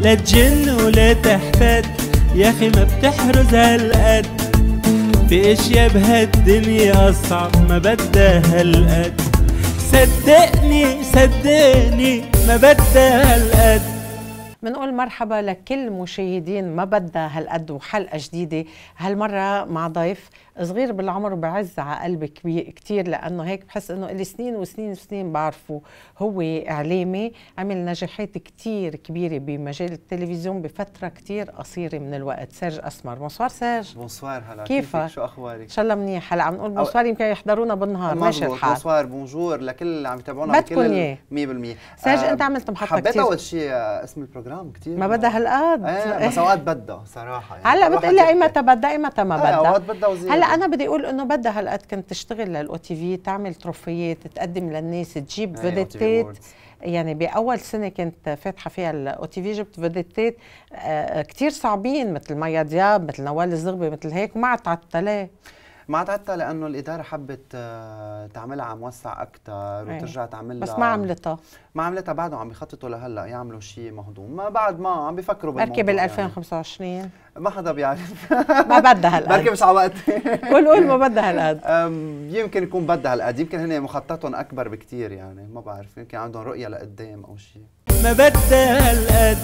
لا تجن ولا تحتد يا اخي ما بتحرز هالقد في اشياء بهالدنيا اصعب ما بدها هالقد صدقني صدقني ما بدها هالقد بنقول مرحبا لكل مشاهدين ما بدا هالقد وحلقه جديده هالمره مع ضيف صغير بالعمر وبعز على قلبي كبير كثير لانه هيك بحس انه لي سنين وسنين وسنين بعرفه هو اعلامي عمل نجاحات كثير كبيره بمجال التلفزيون بفتره كثير قصيره من الوقت سيرج اسمر بونسوار سيرج بونسوار هلا كيفك شو اخبارك؟ ان شاء الله منيح هلا عم نقول بونسوار يمكن يحضرونا بالنهار ماشي الحال بونسوار بونجور لكل اللي عم يتابعونا بكل 100% إيه؟ سيرج آه، انت عملت محطه كثير حبيت اول شيء آه، اسم البروجرام جرام كثير ما بدها هالقد إيه،, ايه بس اوقات بدها صراحه يعني هلا بتقلي ايمتى بدها ايمتى ما إيه، بدها اوقات بدها وزياده هلا انا بدي اقول انه بدها هالقد كنت تشتغل للاو تي في تعمل تروفيات تقدم للناس تجيب إيه، فيديتات يعني باول سنه كنت فاتحه فيها الاو تي في جبت فيديتات آه، كثير صعبين مثل مايا دياب مثل نوال الزغبي مثل هيك وما عاد تعطلاه ما حتى لانه الاداره حبت آه، تعملها موسع اكثر إيه. وترجع تعملها بس ما عملتها ما عملتها بعدهم عم بيخططوا لهلا يعملوا شيء مهضوم ما بعد ما عم بيفكروا بالموضوع بركي بال 2025 يعني. ما حدا بيعرف ما بدها هالقد بركي مش على وقت قول قول ما بدها هالقد يمكن يكون بدها هالقد يمكن هن مخططهم اكبر بكثير يعني ما بعرف يمكن عندهم رؤيه لقدام او شيء ما بدها هالقد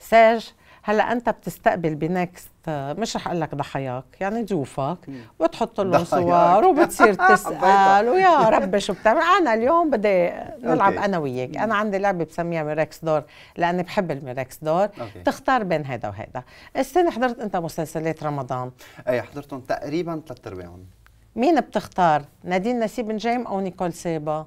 سيرج هلا انت بتستقبل بنكست مش رح اقول لك ضحاياك يعني ضيوفك وتحط لهم صور وبتصير تسال ويا رب شو بتعمل انا اليوم بدي نلعب انا وياك انا عندي لعبه بسميها ميركس دور لاني بحب الميركس دور أوكي. تختار بين هذا وهذا السنه حضرت انت مسلسلات رمضان اي حضرتهم تقريبا ثلاث ارباعهم مين بتختار نادين نسيب نجيم او نيكول سيبا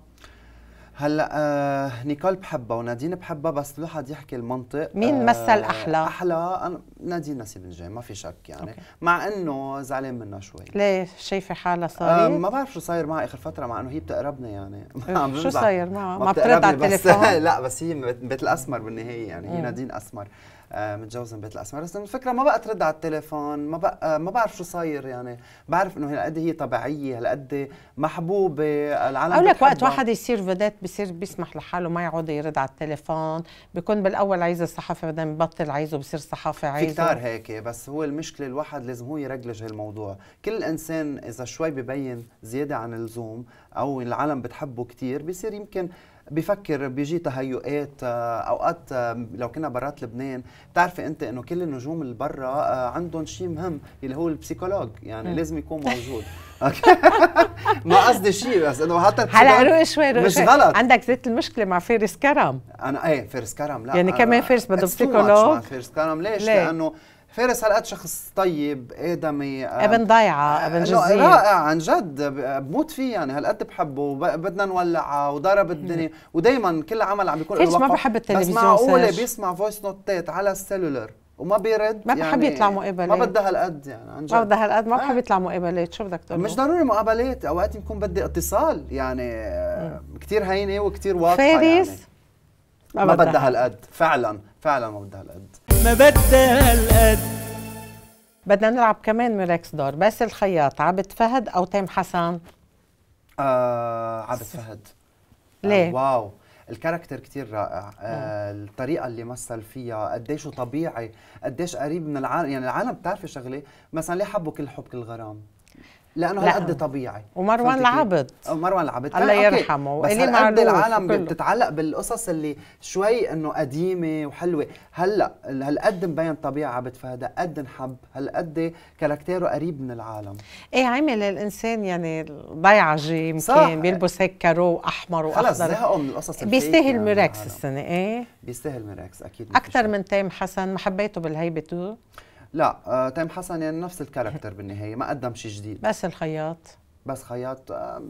هلا آه نيكول بحبها ونادين بحبها بس الواحد يحكي المنطق مين آه مثل احلى؟ احلى أنا نادين نسيب الجاي ما في شك يعني أوكي. مع انه زعلان منها شوي ليه شايفه حالها صاير؟ آه ما بعرف شو صاير معها اخر فتره مع انه هي بتقربنا يعني شو صاير معها؟ ما, ما بترد على التليفون؟ لا بس هي بيت الاسمر بالنهايه يعني هي نادين اسمر آه، متجوزه بيت الاسمر بس الفكره ما بقى ترد على التليفون ما بقى آه، ما بعرف شو صاير يعني بعرف انه هالقد هي طبيعيه هالقد محبوبه العالم اقول لك وقت واحد يصير فيديت بصير بيسمح لحاله ما يقعد يرد على التليفون بيكون بالاول عايز الصحافه بعدين ببطل عايزه بصير صحافه عايزه في كتار هيك بس هو المشكله الواحد لازم هو يرجلج هالموضوع كل انسان اذا شوي ببين زياده عن اللزوم او العالم بتحبه كثير بصير يمكن بفكر بيجي تهيؤات آه، اوقات آه، لو كنا برات لبنان بتعرفي انت انه كل النجوم اللي برا آه، عندهم شيء مهم اللي هو البسيكولوج يعني لازم يكون موجود ما قصدي شيء بس انه حتى هلا روقي شوي روقي مش غلط عندك ذات المشكله مع فارس كرم انا ايه فارس كرم لا يعني كمان فارس بده بسيكولوج مع فارس كرم ليش؟ ليه؟ لانه فارس هالقد شخص طيب ادمي آه، ابن ضيعه آه، ابن جزيره رائع عن جد بموت فيه يعني هالقد بحبه بدنا نولعها وضرب الدنيا ودائما كل عمل عم بيكون له ما بحب التلفزيون بس معقوله بيسمع فويس نوتات على السيلولر وما بيرد ما بحب يعني يطلع مقابلات ما بدها هالقد يعني عن جد ما بدها هالقد ما آه. بحب يطلع مقابلات شو بدك تقول مش ضروري مقابلات اوقات يكون بدي اتصال يعني كثير هينه وكثير واضحه فارس يعني. ما بدها هالقد فعلا فعلا ما بدها هالقد ما بدل قد بدنا نلعب كمان ميركس دور بس الخياط عبد فهد او تيم حسن آه عبد فهد آه، ليه آه واو الكاركتر كتير رائع آه الطريقه اللي مثل فيها قديش طبيعي قديش قريب من العالم يعني العالم بتعرفي شغله مثلا ليه حبوا كل حب كل غرام لانه لا. هالقد طبيعي ومروان العبد مروان العبد الله يرحمه بس هالقد العالم بتتعلق بالقصص اللي شوي انه قديمه وحلوه هلا هالقد مبين طبيعه عبد فهد قد انحب هالقد كاركتيره قريب من العالم ايه عمل الانسان يعني ضيعجه يمكن بيلبس هيك كارو احمر واخضر خلص زهقوا من القصص بيستاهل يعني ميراكس السنه ايه بيستاهل ميراكس اكيد اكثر من تيم حسن ما حبيته بالهيبه تو لا آه، تيم حسن يعني نفس الكاركتر بالنهايه ما قدم شيء جديد بس الخياط بس خياط آه،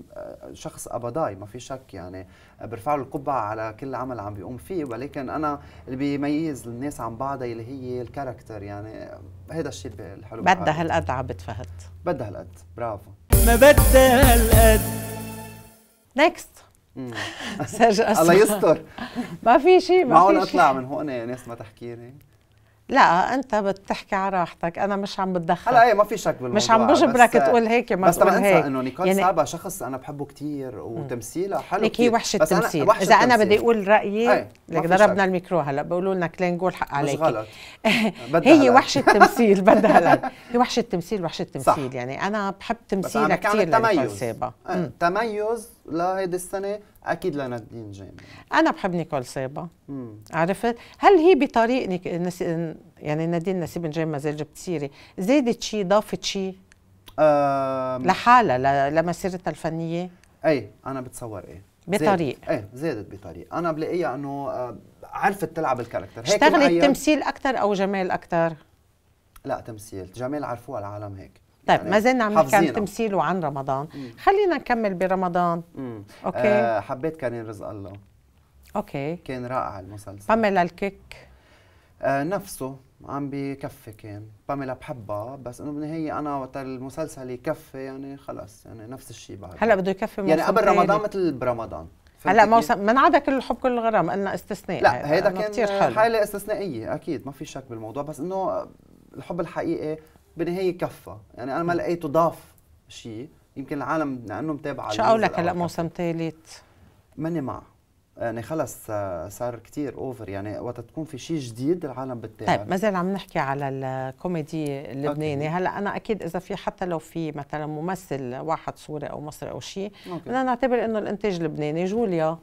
شخص ابداي ما في شك يعني آه، برفع له القبعه على كل عمل عم بيقوم فيه ولكن انا اللي بيميز الناس عن بعضها اللي هي الكاركتر يعني هذا الشيء الحلو بدها هالقد عبد فهد بدها هالقد برافو ما بدها هالقد نيكست سرج الله يستر ما في شيء ما في شيء معقول اطلع من هون ناس ما تحكيني لا انت بتحكي على راحتك انا مش عم بتدخل هلا ايه ما في شك بالموضوع مش عم بجبرك تقول هيك ما بس تقول انسى انه نيكول يعني سابا شخص انا بحبه كثير وتمثيلها حلو ليك هي وحشه التمثيل اذا التمثيل. انا بدي اقول رايي إيه، لك ضربنا الميكرو هلا بقولوا لنا كلين قول حق عليك مش غلط هي وحشه التمثيل بدها هلا هي وحشه التمثيل وحشه التمثيل يعني انا بحب تمثيلها كثير تميز سابا إيه، تميز لهيدي السنه اكيد لنادين جامع انا بحب نيكول سيبا مم. عرفت هل هي بطريق نك... نس... يعني نادين نسيب جامع ما زال جبت سيري زادت شيء ضافت شيء أم... لحالها ل... لمسيرتها الفنيه اي انا بتصور ايه بطريق ايه زادت بطريق انا بلاقيها انه آه، عرفت تلعب الكاركتر هيك اشتغلت تمثيل اكثر او جمال اكثر لا تمثيل جمال عرفوها العالم هيك طيب يعني ما زلنا عم نحكي عن تمثيل وعن رمضان مم. خلينا نكمل برمضان مم. اوكي آه حبيت كارين رزق الله اوكي كان رائع المسلسل باميلا الكيك آه نفسه عم بكفي كان باميلا بحبها بس انه بالنهايه انا وقت المسلسل يكفي يعني خلص يعني نفس الشيء بعد هلا بده يكفي يعني قبل رمضان مثل برمضان هلا موسم من عدا كل الحب كل الغرام قلنا استثناء لا هيدا كان حاله استثنائيه اكيد ما في شك بالموضوع بس انه الحب الحقيقي بالنهايه كفى يعني انا ما لقيت ضاف شيء يمكن العالم لانه متابعه شو اقول لك هلا موسم ثالث ماني مع يعني خلص آه، صار كتير اوفر يعني وقت تكون في شيء جديد العالم بتتابع طيب مازال عم نحكي على الكوميدي اللبناني هلا انا اكيد اذا في حتى لو في مثلا ممثل واحد سوري او مصري او شيء بدنا نعتبر انه الانتاج لبناني جوليا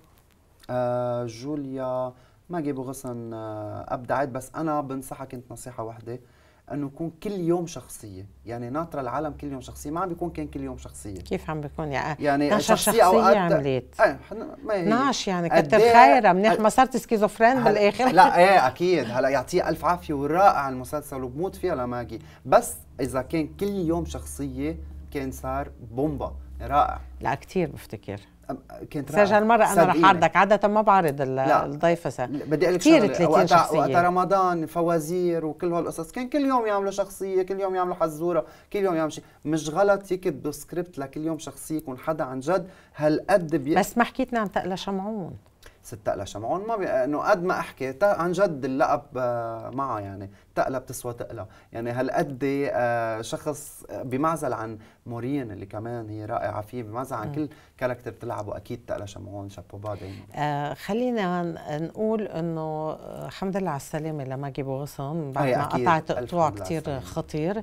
آه جوليا ماجي غصن آه ابدعت بس انا بنصحها كنت نصيحه واحده انه يكون كل يوم شخصيه يعني ناطره العالم كل يوم شخصيه ما عم بيكون كان كل يوم شخصيه كيف عم بيكون يعني يعني شخصيه, شخصية أوقات عملت ايه ما 12 يعني كتر إيه؟ خيرها منيح ما صرت سكيزوفرين هل... بالاخر لا ايه اكيد هلا يعطيه الف عافيه ورائع المسلسل وبموت فيها لماجي بس اذا كان كل يوم شخصيه كان صار بومبا رائع لا كثير بفتكر كانت سجل مرة أنا رح أعرضك عادة ما بعرض الضيفة بدي أقول لك كثير 30 شخصية وقت رمضان فوازير وكل هالقصص كان كل يوم يعملوا شخصية كل يوم يعملوا حزورة كل يوم يعملوا شيء مش غلط يكتبوا سكريبت لكل يوم شخصية يكون حدا عن جد هالقد بي... بس ما حكيتنا عن تقلى شمعون ست تقلى شمعون ما بي... انه قد ما احكي عن جد اللقب آه، معها يعني تقلب بتسوى تقلى يعني هالقد آه، شخص آه، بمعزل عن مورين اللي كمان هي رائعه فيه بمعزل عن م. كل كاركتر بتلعبه اكيد تقلى شمعون شابوبا دايما آه خلينا نقول انه آه، الحمد لله على السلامه لماجي بوغسون بعد ما قطعت قطوع كثير خطير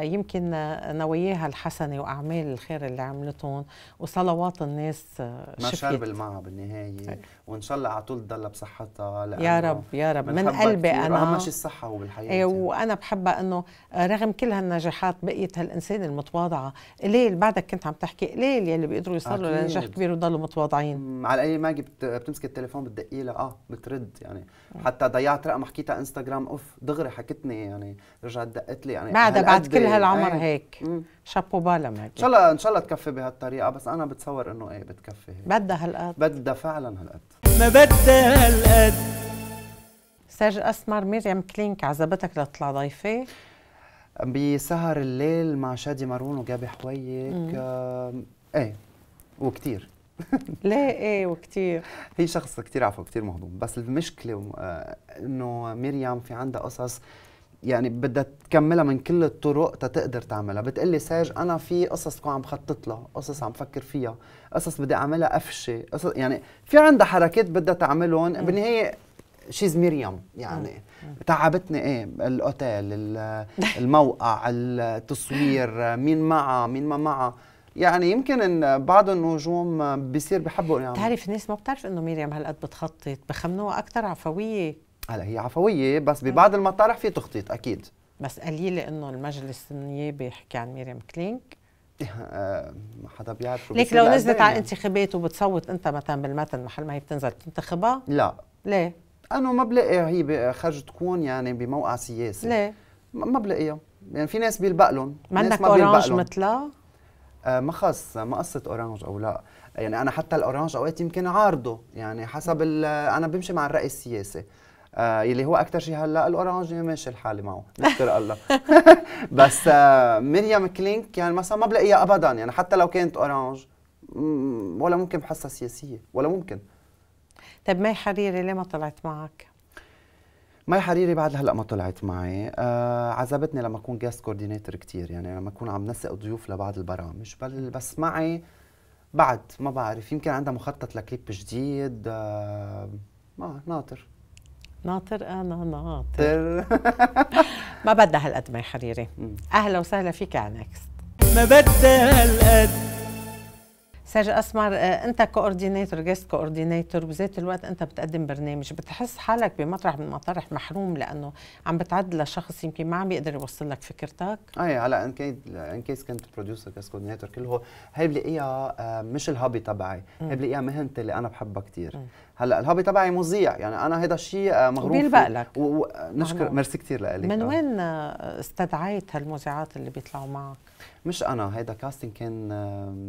يمكن نواياها الحسنه واعمال الخير اللي عملتهم وصلوات الناس ما شرب معها بالنهايه وان شاء الله على طول تضلها بصحتها يا رب يا رب من قلبي انا اهم شيء الصحه بالحياة إيه وانا بحبها انه رغم كل هالنجاحات بقيت هالانسانه المتواضعه قليل بعدك كنت عم تحكي قليل يلي بيقدروا يوصلوا لنجاح كبير ويضلوا متواضعين على القليل ماجي بتمسك التليفون بتدقي لها اه بترد يعني حتى ضيعت رقم حكيتها انستغرام اوف دغري حكتني يعني رجعت دقت لي يعني بعدها بعد كل هالعمر ايه. هيك شابو بالا ماجي ان شاء الله ان شاء الله تكفي بهالطريقه بس انا بتصور انه ايه بتكفي بدها هالقد بدها فعلا هالقد ما بدها هالقد سيرج اسمر مريم كلينك عزبتك لتطلع ضيفه بسهر الليل مع شادي مارون وجابي حويك آه ايه وكتير ليه ايه وكتير هي شخص كتير عفوا كتير مهضوم بس المشكله آه انه مريم في عندها قصص يعني بدها تكملها من كل الطرق تتقدر تعملها بتقلي ساج انا في قصص كنت عم خطط لها قصص عم فكر فيها قصص بدي اعملها قفشه قصص يعني في عندها حركات بدها تعملهم بالنهايه شيز مريم يعني آه. تعبتني ايه الاوتيل الموقع التصوير مين معها مين ما معها يعني يمكن ان بعض النجوم بيصير بحبوا يعني بتعرف الناس ما بتعرف انه مريم هالقد بتخطط بخمنوها اكثر عفويه هلا هي عفويه بس آه. ببعض المطارح في تخطيط اكيد بس قليل انه المجلس النيابي حكي عن مريم كلينك إيه، آه، ما حدا بيعرف ليك لو نزلت على الانتخابات وبتصوت انت مثلا بالمتن محل ما هي بتنزل بتنتخبها؟ لا ليه؟ انا ما بلاقي هي آه، خرج تكون يعني بموقع سياسي ليه؟ ما بلاقيها يعني في ناس بيلبق لهم منك ما اورانج مثلها؟ آه ما خص ما قصه اورانج او لا يعني انا حتى الاورانج اوقات يمكن عارضه يعني حسب انا بمشي مع الراي السياسي آه يلي هو اكثر شيء هلا الاورانج ماشي الحال معه نشكر الله بس آه مريم كلينك يعني مثلا ما بلاقيها ابدا يعني حتى لو كانت اورانج ولا ممكن بحسها سياسيه ولا ممكن طيب مي حريري ليه ما طلعت معك؟ مي حريري بعد هلا ما طلعت معي آه عذبتني لما اكون جاست كوردينيتور كثير يعني لما اكون عم نسق ضيوف لبعض البرامج بل بس معي بعد ما بعرف يمكن عندها مخطط لكليب جديد آه ما ناطر ناطر انا آه، ناطر ما بدها هالقد مي حريري اهلا وسهلا فيك على نكست ما بدها هالقد ساجي اسمر آه، انت كوردينيتور جيست كوردينيتور بذات الوقت انت بتقدم برنامج بتحس حالك بمطرح من المطارح محروم لانه عم بتعد لشخص يمكن ما عم يقدر يوصل لك فكرتك اي على ان كيس ان كيس كنت بروديوسر جيست كوردينيتور كله هي بلاقيها آه، مش الهابي تبعي هي بلاقيها مهنتي اللي انا بحبها كثير هلا الهوبي تبعي مذيع يعني انا هذا الشيء آه، مغروم بيلبق لك ونشكر ميرسي كثير لك من آه. وين آه، استدعيت هالمذيعات اللي بيطلعوا معك؟ مش انا هيدا كاستنج كان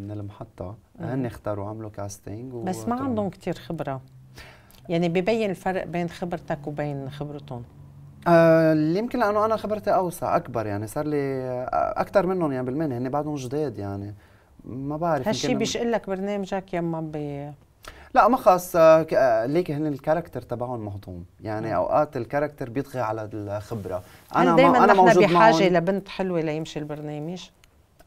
من المحطه هن اختاروا عملوا كاستنج و... بس ما عندهم كثير خبره يعني ببين الفرق بين خبرتك وبين خبرتهم آه يمكن لانه انا خبرتي اوسع اكبر يعني صار لي اكثر منهم يعني بالمنه هن بعدهم جداد يعني ما بعرف هالشيء بيشقلك برنامجك يما بي لا ما خاص آه، آه، ليك هن الكاركتر تبعهم مهضوم يعني نعم. اوقات الكاركتر بيطغي على الخبره انا دايما انا نحن بحاجه لبنت حلوه ليمشي البرنامج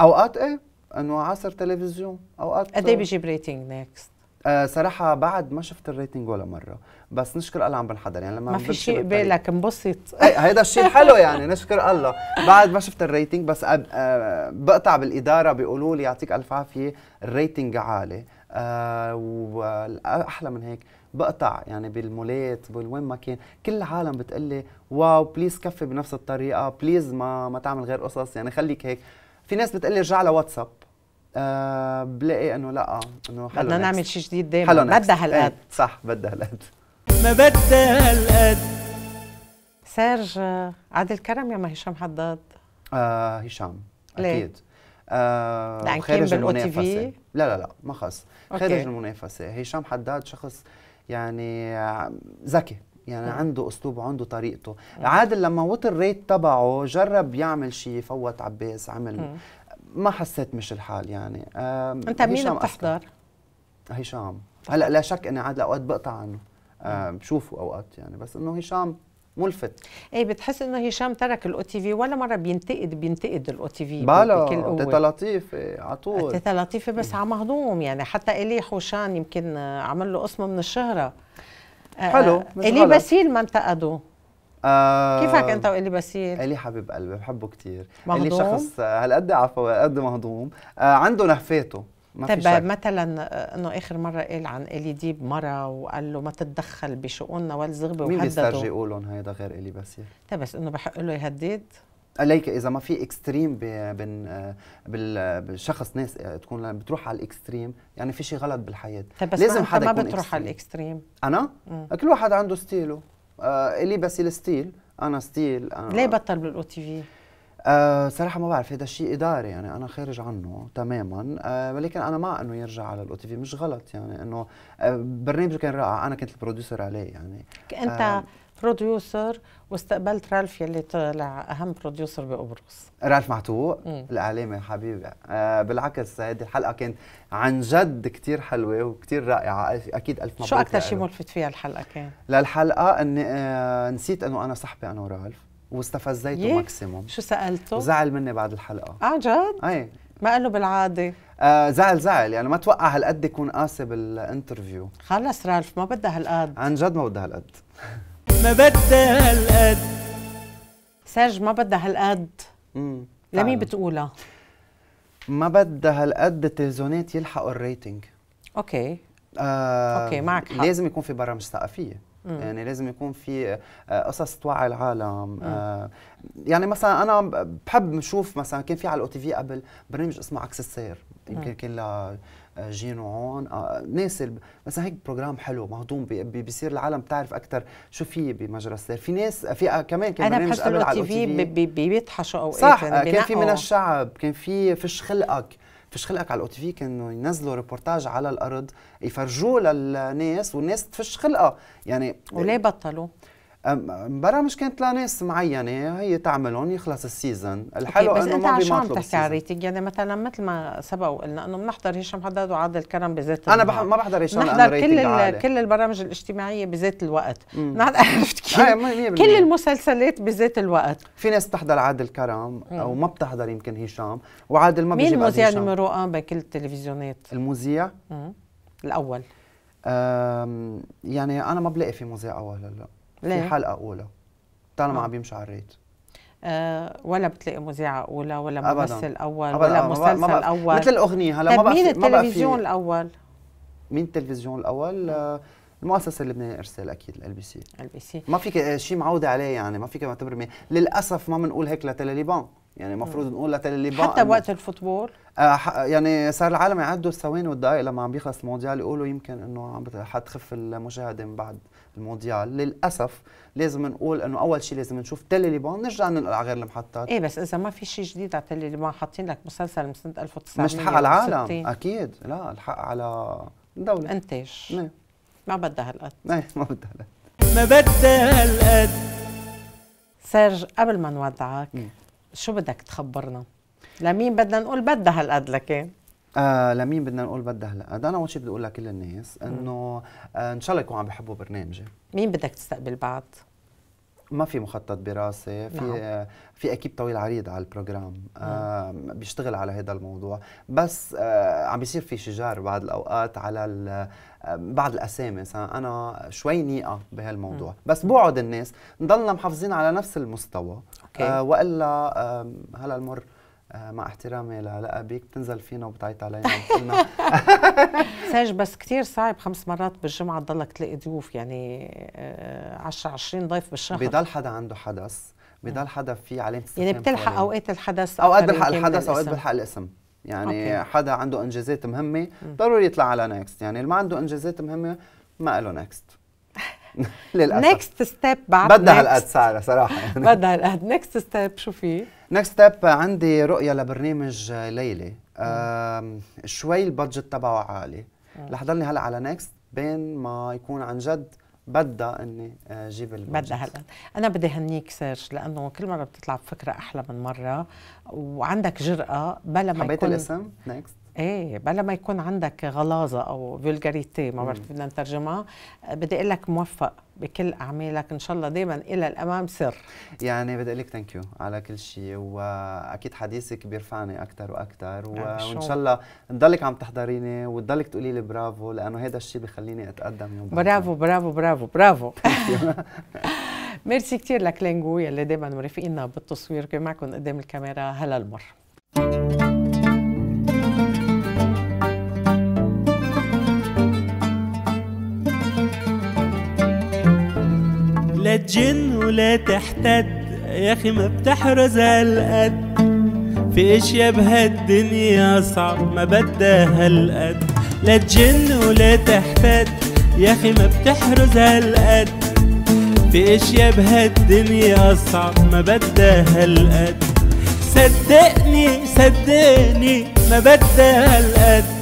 اوقات ايه انه عصر تلفزيون اوقات قد ايه آه، بيجيب ريتنج نيكست آه صراحه بعد ما شفت الريتنج ولا مره بس نشكر الله عم بنحضر يعني لما ما في شيء بالك انبسط إيه، هيدا الشيء الحلو يعني نشكر الله بعد ما شفت الريتنج بس أب... آه بقطع بالاداره بيقولوا لي يعطيك الف عافيه الريتنج عالي آه والاحلى من هيك بقطع يعني بالمولات وين ما كان كل العالم بتقلي واو بليز كفي بنفس الطريقه بليز ما ما تعمل غير قصص يعني خليك هيك في ناس بتقلي ارجع لواتساب آه بلاقي انه لا انه حلو بدنا نعمل شيء جديد دائما بدها إيه، هالقد ايه صح بدها هالقد ما بدها هالقد سيرج آه، عادل كرم يا ما هشام حداد آه هشام اكيد آه، خارج المنافسه لا لا لا ما خص خارج المنافسه هشام حداد شخص يعني ذكي يعني م. عنده اسلوبه عنده طريقته م. عادل لما وطر ريت تبعه جرب يعمل شيء فوت عباس عمل م. ما حسيت مش الحال يعني انت مين بتحضر هشام هلا لا شك اني عادل اوقات بقطع عنه بشوفه اوقات يعني بس انه هشام ملفت ايه بتحس انه هشام ترك الاو تي في ولا مره بينتقد بينتقد الاو تي في بلا تيتا لطيفه إيه، على طول تيتا لطيفه بس على مهضوم يعني حتى الي حوشان يمكن عمل له قسم من الشهره آه، حلو آه، مش الي غلط. باسيل ما انتقدوا آه كيفك انت والي باسيل؟ الي حبيب قلبي بحبه كثير الي شخص هالقد عفوي هالقد مهضوم آه عنده نهفاته ما طيب مثلا آه، انه اخر مره قال عن الي ديب مره وقال له ما تتدخل بشؤوننا والزغبه وهدده مين بيسترجي يقولهم هيدا غير الي يا يعني؟ طيب بس انه بحق له يهدد؟ عليك اذا ما في اكستريم بين آه، بالشخص ناس آه، تكون بتروح على الاكستريم يعني في شيء غلط بالحياه طيب بس لازم حدا ما بتروح على الاكستريم انا مم. كل واحد عنده ستيله آه الي بس ستيل انا ستيل أنا ليه بطل بالاو تي في أه صراحة ما بعرف هذا الشيء إداري يعني أنا خارج عنه تماما أه ولكن أنا مع إنه يرجع على الأو تي في مش غلط يعني إنه آه، برنامجه كان رائع أنا كنت البروديوسر عليه يعني أنت أه بروديوسر واستقبلت رالف يلي طلع اهم بروديوسر بقبرص رالف معتوق الاعلامي حبيبي آه بالعكس هذه الحلقه كانت عن جد كثير حلوه وكثير رائعه اكيد الف مبروك شو اكثر شيء ملفت فيها الحلقه كان للحلقه اني آه نسيت انه انا صاحبي انا ورالف واستفزيته ماكسيموم شو سالته؟ زعل مني بعد الحلقه اه جد؟ ايه ما قال له بالعاده آه زعل زعل يعني ما توقع هالقد يكون قاسي بالانترفيو خلص رالف ما بدها هالقد عن جد ما بدها هالقد ما بدها هالقد سيرج ما بدها هالقد لمين بتقولها؟ ما بدها هالقد التلفزيونات يلحقوا الريتنج اوكي آه اوكي معك حق لازم يكون في برامج ثقافيه مم. يعني لازم يكون في آه، قصص توعي العالم مم. آه، يعني مثلا انا بحب نشوف مثلا كان في على الاو تي في قبل برنامج اسمه عكس السير يمكن كان آه، جينو هون ناس مثلا هيك بروجرام حلو مهضوم بيصير العالم بتعرف اكثر شو في بمجرى السير في ناس في كمان كان انا بحس الاو تي في بيطحشوا اوقات صح يعني، كان في من الشعب كان في فش خلقك فيش خلقك على الاو تي في كانوا ينزلوا ريبورتاج على الارض يفرجوه للناس والناس تفش خلقها يعني وليه بطلوا؟ برامج كانت لناس معينه هي تعملهم يخلص السيزون الحلو انه ما بيمطلوا بس انت تحكي عن ريتنج يعني مثلا مثل ما سبق وقلنا انه بنحضر هشام حداد وعادل كرم بذات انا بح ما بحضر هشام بنحضر كل عالي. كل البرامج الاجتماعيه بذات الوقت عرفت كيف كل المسلسلات بذات الوقت في ناس بتحضر عادل كرم او ما بتحضر يمكن هشام وعادل ما بيجي مين المذيع نمرو بكل التلفزيونات المذيع الاول يعني انا ما بلاقي في مذيع اول هلا ليه؟ في حلقه اولى طالما آه. عم بيمشوا على الريت أه ولا بتلاقي مذيعة أولى ولا ممثل أبداً. أول أبداً. ولا مسلسل ما بقى. أول مثل الأغنية هلا طيب، ما بقى مين التلفزيون الأول؟ مين التلفزيون الأول؟ آه، المؤسسة اللبنانية إرسال أكيد ال بي سي ال بي سي ما فيك آه، شيء معودة عليه يعني ما فيك تعتبر للأسف ما بنقول هيك لتلاليبان يعني المفروض نقول اللي حتى بوقت الفوتبول آه يعني صار العالم يعدوا الثواني والدقائق لما عم بيخلص المونديال يقولوا يمكن انه عم حتخف المشاهده من بعد المونديال للاسف لازم نقول انه اول شيء لازم نشوف بون نرجع ننقل على غير المحطات ايه بس اذا ما في شيء جديد على بون حاطين لك مسلسل من سنه 1900 مش الحق على العالم اكيد لا الحق على الدوله انتاج نعم. ما بدها هالقد ايه ما بدها هالقد ما بدها هالقد سيرج قبل ما نودعك شو بدك تخبرنا؟ لمين بدنا نقول بدها هالقد لكان؟ آه لمين بدنا نقول بدها هالقد؟ انا اول شيء بدي اقول لكل الناس انه آه ان شاء الله يكونوا عم بحبوا برنامجي مين بدك تستقبل بعد؟ ما في مخطط دراسه في نعم. في اكيد طويل عريض على البروجرام آه، بيشتغل على هذا الموضوع بس آه، عم بيصير في شجار بعض الاوقات على آه، بعض الاسامي مثلا انا شوي نيقه بهالموضوع بس بوعد الناس نضلنا محافظين على نفس المستوى أوكي. والا هلا المر آه، مع احترامي للقى بتنزل فينا وبتعيط علينا وبتقلنا ساج بس كثير صعب خمس مرات بالجمعه تضلك تلاقي ضيوف يعني 10 آه، 20 ضيف بالشهر بضل حدا عنده حدث بضل آه. حدا في علامه يعني بتلحق اوقات الحدث اوقات بلحق الحدث اوقات بلحق الاسم يعني أوكي. حدا عنده انجازات مهمه ضروري يطلع على نيكست يعني اللي ما عنده انجازات مهمه ما له نيكست للاسف نيكست ستيب بعد بدها هالقد ساره صراحه بدها هالقد نيكست ستيب شو فيه نكست ستيب عندي رؤيه لبرنامج ليلى شوي البادجت تبعه عالي رح ضلني هلا على نكست بين ما يكون عن جد بدها اني اجيب البادجت بدها هلا انا بدي هنيك سيرج لانه كل مره بتطلع بفكره احلى من مره وعندك جرأه بلا ما حبيت يكون... الاسم نكست ايه بلا ما يكون عندك غلاظه او فولجاريتي ما بعرف بدنا نترجمها بدي اقول لك موفق بكل اعمالك ان شاء الله دائما الى الامام سر يعني بدي اقول لك ثانك يو على كل شيء واكيد حديثك بيرفعني اكثر واكثر نعم، وان شاء الله نضلك عم تحضريني وتضلك تقولي لي برافو لانه هذا الشيء بخليني اتقدم يوم برافو برافو برافو برافو ميرسي كثير لكلينجو يلي دائما مرافقينا بالتصوير كان معكم قدام الكاميرا هلا المر تجن ولا تحتد يا اخي ما بتحرز هالقد في اشياء بهالدنيا صعب ما بدها هالقد لا تجن ولا تحتد يا اخي ما بتحرز هالقد في اشياء بهالدنيا صعب ما بدها هالقد صدقني صدقني ما بدها هالقد